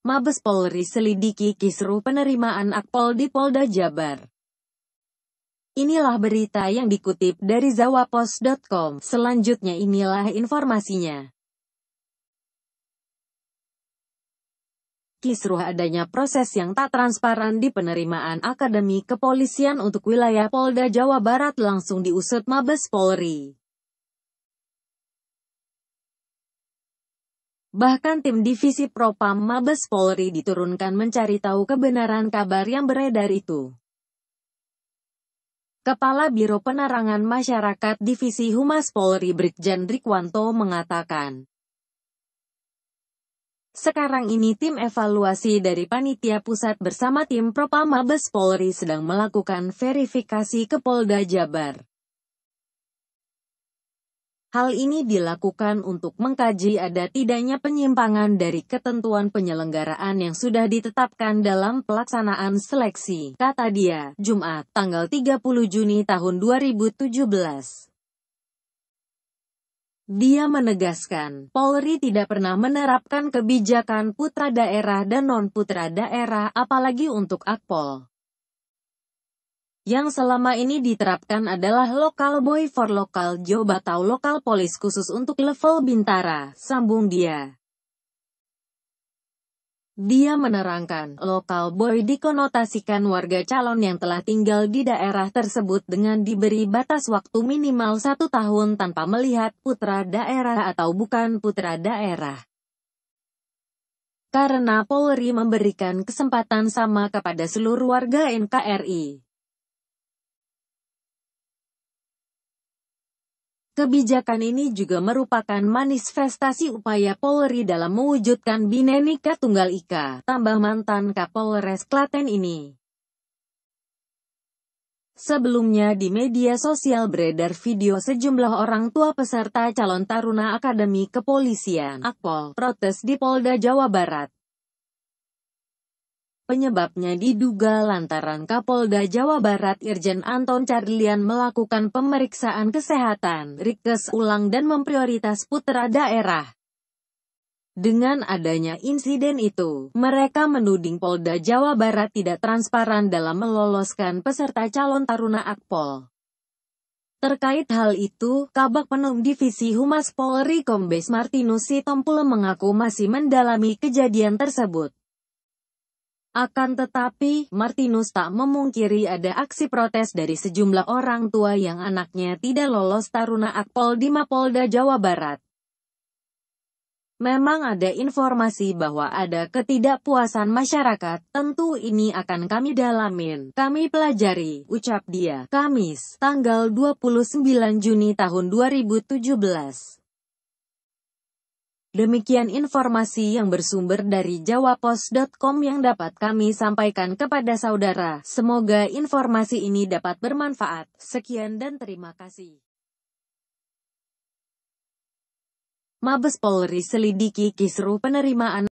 Mabes Polri selidiki kisru penerimaan Akpol di Polda Jabar. Inilah berita yang dikutip dari zawapos.com. Selanjutnya inilah informasinya. Kisruh adanya proses yang tak transparan di penerimaan Akademi Kepolisian untuk wilayah Polda Jawa Barat langsung diusut Mabes Polri. Bahkan tim divisi Propam Mabes Polri diturunkan mencari tahu kebenaran kabar yang beredar itu. Kepala Biro Penerangan Masyarakat Divisi Humas Polri Brigjen Rikwanto mengatakan, sekarang ini tim evaluasi dari Panitia Pusat bersama tim Propam Mabes Polri sedang melakukan verifikasi ke Polda Jabar. Hal ini dilakukan untuk mengkaji ada tidaknya penyimpangan dari ketentuan penyelenggaraan yang sudah ditetapkan dalam pelaksanaan seleksi, kata dia, Jumat, tanggal 30 Juni tahun 2017. Dia menegaskan, Polri tidak pernah menerapkan kebijakan putra daerah dan non-putra daerah apalagi untuk Akpol. Yang selama ini diterapkan adalah lokal boy for lokal job atau lokal polis khusus untuk level bintara, sambung dia. Dia menerangkan, lokal boy dikonotasikan warga calon yang telah tinggal di daerah tersebut dengan diberi batas waktu minimal satu tahun tanpa melihat putra daerah atau bukan putra daerah karena Polri memberikan kesempatan sama kepada seluruh warga NKRI. Kebijakan ini juga merupakan manifestasi upaya Polri dalam mewujudkan Binenika Tunggal Ika, tambah mantan Kapolres Klaten ini. Sebelumnya di media sosial beredar video sejumlah orang tua peserta calon Taruna Akademi Kepolisian, Akpol, protes di Polda Jawa Barat. Penyebabnya diduga lantaran Kapolda Jawa Barat Irjen Anton Carlian melakukan pemeriksaan kesehatan rikes ulang dan memprioritas putra daerah. Dengan adanya insiden itu, mereka menuding Polda Jawa Barat tidak transparan dalam meloloskan peserta calon Taruna Akpol. Terkait hal itu, Kabak Penum Divisi Humas Polri Kombes Martinus Sitompul mengaku masih mendalami kejadian tersebut. Akan tetapi, Martinus tak memungkiri ada aksi protes dari sejumlah orang tua yang anaknya tidak lolos Taruna Akpol di Mapolda, Jawa Barat. Memang ada informasi bahwa ada ketidakpuasan masyarakat, tentu ini akan kami dalamin, kami pelajari, ucap dia, Kamis, tanggal 29 Juni tahun 2017. Demikian informasi yang bersumber dari jawapos.com yang dapat kami sampaikan kepada saudara. Semoga informasi ini dapat bermanfaat. Sekian dan terima kasih. Mabes Polri selidiki kisruh penerimaan